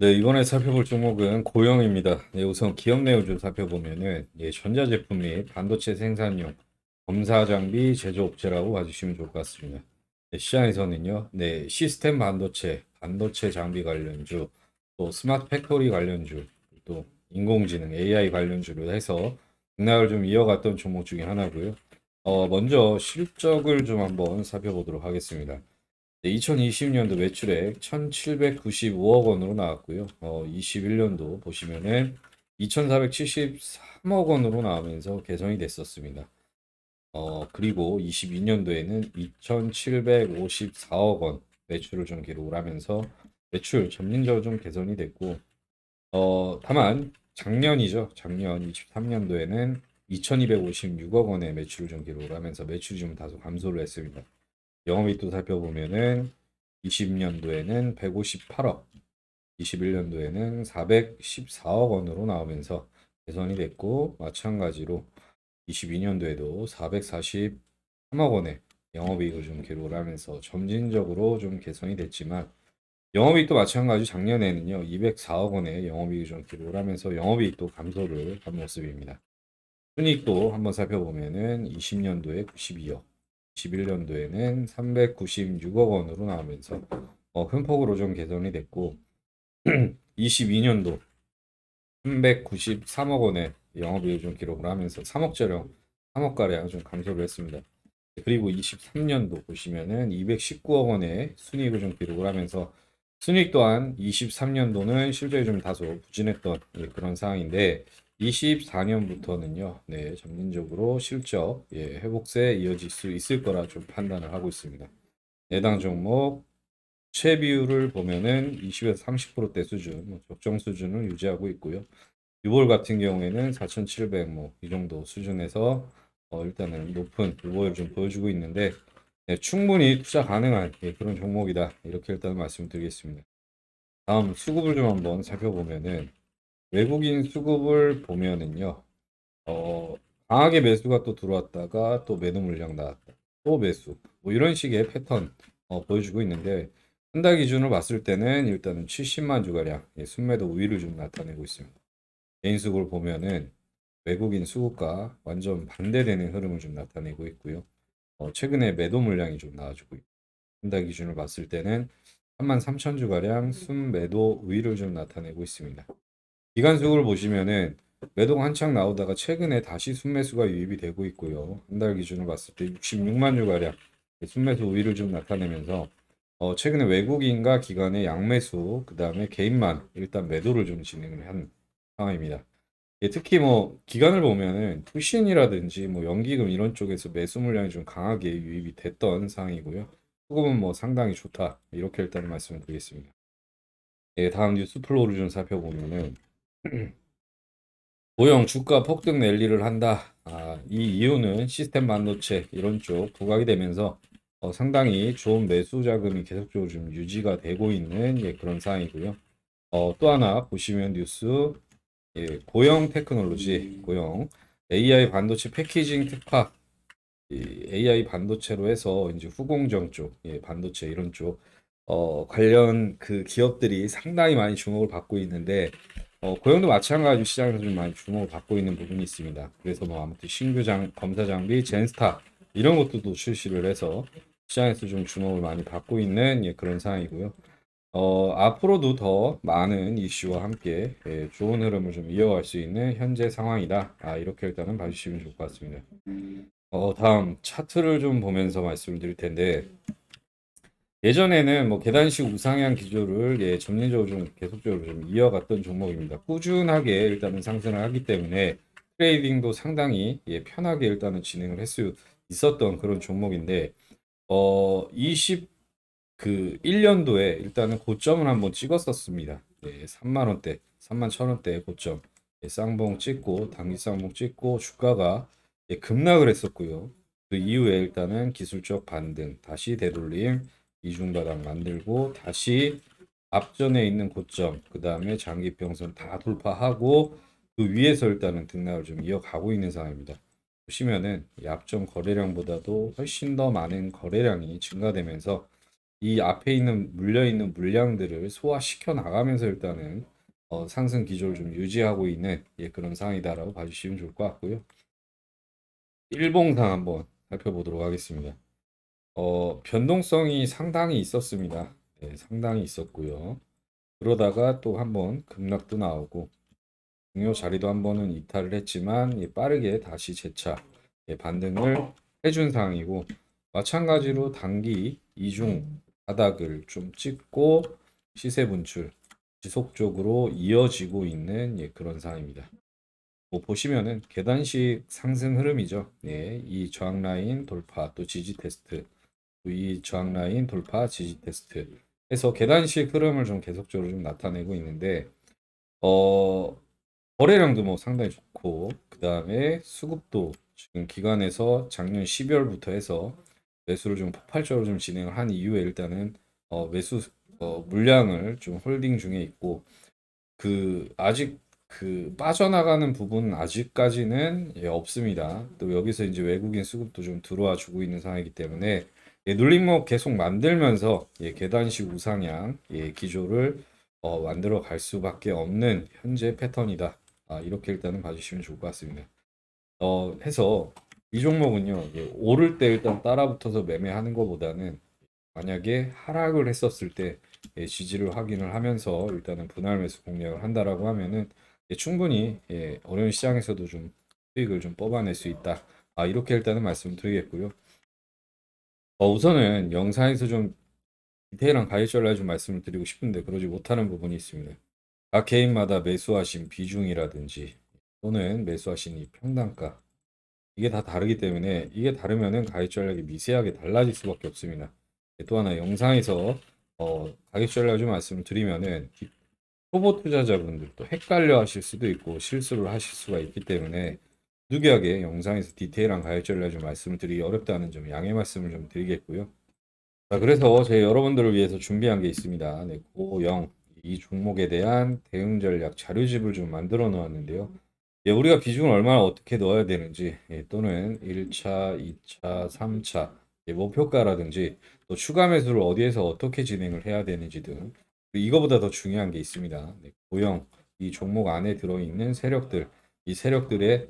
네, 이번에 살펴볼 종목은 고영입니다 네, 우선 기업 내용 좀 살펴보면은 예, 네, 전자제품 및 반도체 생산용 검사 장비 제조업체라고 봐주시면 좋을 것 같습니다. 네, 시장에서는요, 네, 시스템 반도체, 반도체 장비 관련주, 또 스마트 팩토리 관련주, 또 인공지능 AI 관련주로 해서 등락을 좀 이어갔던 종목 중에 하나고요. 어, 먼저 실적을 좀 한번 살펴보도록 하겠습니다. 2020년도 매출액 1795억 원으로 나왔고요. 어, 21년도 보시면은 2473억 원으로 나오면서 개선이 됐었습니다. 어, 그리고 22년도에는 2754억 원 매출을 좀 기록을 하면서 매출 점진적으로 좀 개선이 됐고 어, 다만 작년이죠. 작년 23년도에는 2256억 원의 매출을 좀 기록을 하면서 매출이 좀 다소 감소를 했습니다. 영업이익도 살펴보면은 20년도에는 158억, 21년도에는 414억 원으로 나오면서 개선이 됐고 마찬가지로 22년도에도 443억 원의 영업이익을 좀 기록하면서 을 점진적으로 좀 개선이 됐지만 영업이익도 마찬가지 작년에는요 204억 원의 영업이익을 좀 기록하면서 을 영업이익도 감소를 한 모습입니다. 순이익도 한번 살펴보면은 20년도에 92억, 2 1년도에는 396억 원으로 나오면서 어, 큰 폭으로 좀 개선이 됐고 22년도 393억 원의 영업이익 좀 기록을 하면서 3억짜리 3억가량 좀 감소를 했습니다. 그리고 23년도 보시면은 219억 원의 순이익을 좀 기록을 하면서 순이익 또한 23년도는 실적이 좀 다소 부진했던 예, 그런 상황인데 24년부터는요, 네, 점진적으로 실적, 예, 회복세 이어질 수 있을 거라 좀 판단을 하고 있습니다. 해당 종목 최비율을 보면은 20에서 30%대 수준, 뭐 적정 수준을 유지하고 있고요. 6월 같은 경우에는 4,700뭐이 정도 수준에서 어, 일단은 높은 유보을좀 보여주고 있는데 네, 충분히 투자 가능한 예, 그런 종목이다 이렇게 일단 말씀드리겠습니다. 다음 수급을 좀 한번 살펴보면은 외국인 수급을 보면은요, 어, 강하게 매수가 또 들어왔다가 또 매도 물량 나왔다. 또 매수. 뭐 이런 식의 패턴 어, 보여주고 있는데, 한달 기준으로 봤을 때는 일단은 70만 주가량 예, 순매도 우위를 좀 나타내고 있습니다. 개인 수급을 보면은 외국인 수급과 완전 반대되는 흐름을 좀 나타내고 있고요. 어, 최근에 매도 물량이 좀 나와주고 있고 한달 기준으로 봤을 때는 33,000주가량 순매도 우위를 좀 나타내고 있습니다. 기간수급을 보시면은 매도가 한창 나오다가 최근에 다시 순매수가 유입이 되고 있고요. 한 달 기준으로 봤을 때 66만 유가량 순매수 우위를 좀 나타내면서 어 최근에 외국인과 기관의 양매수 그 다음에 개인만 일단 매도를 좀 진행을 한 상황입니다. 예, 특히 뭐 기간을 보면은 투신이라든지 뭐 연기금 이런 쪽에서 매수 물량이 좀 강하게 유입이 됐던 상황이고요. 조금은뭐 상당히 좋다 이렇게 일단 말씀을 드리겠습니다. 예, 다음 뉴스 플로우를 좀 살펴보면은 고용 주가 폭등 랠리를 한다. 아, 이 이유는 시스템 만도체 이런 쪽 부각이 되면서 어, 상당히 좋은 매수 자금이 계속적으로 좀 유지가 되고 있는 예, 그런 상황이고요. 어, 또 하나 보시면 뉴스 예, 고영 테크놀로지 고영 AI 반도체 패키징 특화 AI 반도체로 해서 이제 후공정 쪽 예, 반도체 이런 쪽 어, 관련 그 기업들이 상당히 많이 주목을 받고 있는데 어, 고용도 마찬가지로 시장에서 좀 많이 주목을 받고 있는 부분이 있습니다. 그래서 뭐 아무튼 신규 장, 검사 장비, 젠스타 이런 것도 들 출시를 해서 시장에서 좀 주목을 많이 받고 있는 예, 그런 상황이고요. 어, 앞으로도 더 많은 이슈와 함께 예, 좋은 흐름을 좀 이어갈 수 있는 현재 상황이다. 아, 이렇게 일단은 봐주시면 좋을 것 같습니다. 어, 다음 차트를 좀 보면서 말씀을 드릴 텐데 예전에는 뭐 계단식 우상향 기조를 예, 점진적으로 좀 계속적으로 좀 이어갔던 종목입니다. 꾸준하게 일단은 상승을 하기 때문에 트레이딩도 상당히 예, 편하게 일단은 진행을 할수 있었던 그런 종목인데 어 20 그 1년도에 일단은 고점을 한번 찍었었습니다. 예, 3만 원대, 3만 천 원대 고점 예, 쌍봉 찍고 단기 쌍봉 찍고 주가가 예, 급락을 했었고요. 그 이후에 일단은 기술적 반등, 다시 되돌림, 이중바닥 만들고 다시 앞전에 있는 고점 그 다음에 장기평선다 돌파하고 그 위에서 일단은 등락을 좀 이어가고 있는 상황입니다. 보시면은 이 앞전 거래량보다도 훨씬 더 많은 거래량이 증가되면서 이 앞에 있는 물려있는 물량들을 소화시켜 나가면서 일단은 어, 상승 기조를 좀 유지하고 있는 예, 그런 상황이다라고 봐주시면 좋을 것 같고요. 일봉상 한번 살펴보도록 하겠습니다. 어, 변동성이 상당히 있었습니다. 네, 상당히 있었고요. 그러다가 또 한번 급락도 나오고 중요 자리도 한번은 이탈을 했지만 예, 빠르게 다시 재차 예, 반등을 해준 상황이고 마찬가지로 단기 이중 바닥을 좀 찍고 시세 분출 지속적으로 이어지고 있는 예, 그런 상황입니다. 뭐 보시면은 계단식 상승 흐름이죠. 예, 이 저항 라인 돌파 또 지지 테스트 이 저항 라인 돌파 지지 테스트 해서 계단식 흐름을 좀 계속적으로 좀 나타내고 있는데 어 거래량도 뭐 상당히 좋고 그 다음에 수급도 지금 기간에서 작년 12월부터 해서 매수를 좀 폭발적으로 좀 진행을 한 이후에 일단은 어 매수 어 물량을 좀 홀딩 중에 있고 그 아직 그 빠져나가는 부분은 아직까지는 예, 없습니다. 또 여기서 이제 외국인 수급도 좀 들어와 주고 있는 상황이기 때문에 예, 눌림목 계속 만들면서 예, 계단식 우상향 예, 기조를 어, 만들어 갈 수밖에 없는 현재 패턴이다. 아, 이렇게 일단은 봐주시면 좋을 것 같습니다. 어, 해서 이 종목은요. 예, 오를 때 일단 따라붙어서 매매하는 것보다는 만약에 하락을 했었을 때 예, 지지를 확인을 하면서 일단은 분할 매수 공략을 한다라고 하면은 예, 충분히 예, 어려운 시장에서도 좀 수익을 좀 뽑아낼 수 있다. 아, 이렇게 일단은 말씀드리겠고요. 어, 우선은 영상에서 좀 디테일한 가이드절을 좀 말씀을 드리고 싶은데 그러지 못하는 부분이 있습니다. 각 개인마다 매수하신 비중이라든지 또는 매수하신 이 평단가 이게 다 다르기 때문에 이게 다르면은 가격 전략이 미세하게 달라질 수밖에 없습니다. 네, 또 하나 영상에서 어, 가격 전략 좀 말씀을 드리면은 초보 투자자분들도 헷갈려 하실 수도 있고 실수를 하실 수가 있기 때문에 누기하게 영상에서 디테일한 가열전을 좀 말씀을 드리기 어렵다는 점 양해 말씀을 좀 드리겠고요. 자, 그래서 제 여러분들을 위해서 준비한 게 있습니다. 네, 고영 이 종목에 대한 대응 전략 자료집을 좀 만들어 놓았는데요. 예, 우리가 비중을 얼마나 어떻게 넣어야 되는지 예, 또는 1차, 2차, 3차 예, 목표가라든지 또 추가 매수를 어디에서 어떻게 진행을 해야 되는지 등 이거보다 더 중요한 게 있습니다. 네, 고영 이 종목 안에 들어있는 세력들 이 세력들의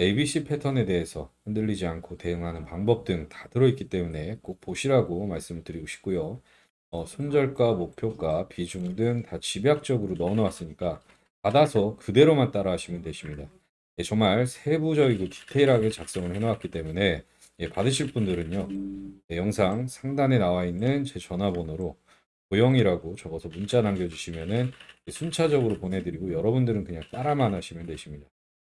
ABC 패턴에 대해서 흔들리지 않고 대응하는 방법 등 다 들어있기 때문에 꼭 보시라고 말씀을 드리고 싶고요. 어, 손절과 목표가, 비중 등 다 집약적으로 넣어놓았으니까 받아서 그대로만 따라하시면 되십니다. 예, 정말 세부적이고 디테일하게 작성을 해놓았기 때문에 예, 받으실 분들은요. 네, 영상 상단에 나와 있는 제 전화번호로 고영이라고 적어서 문자 남겨주시면 순차적으로 보내드리고 여러분들은 그냥 따라만 하시면 되십니다.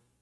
다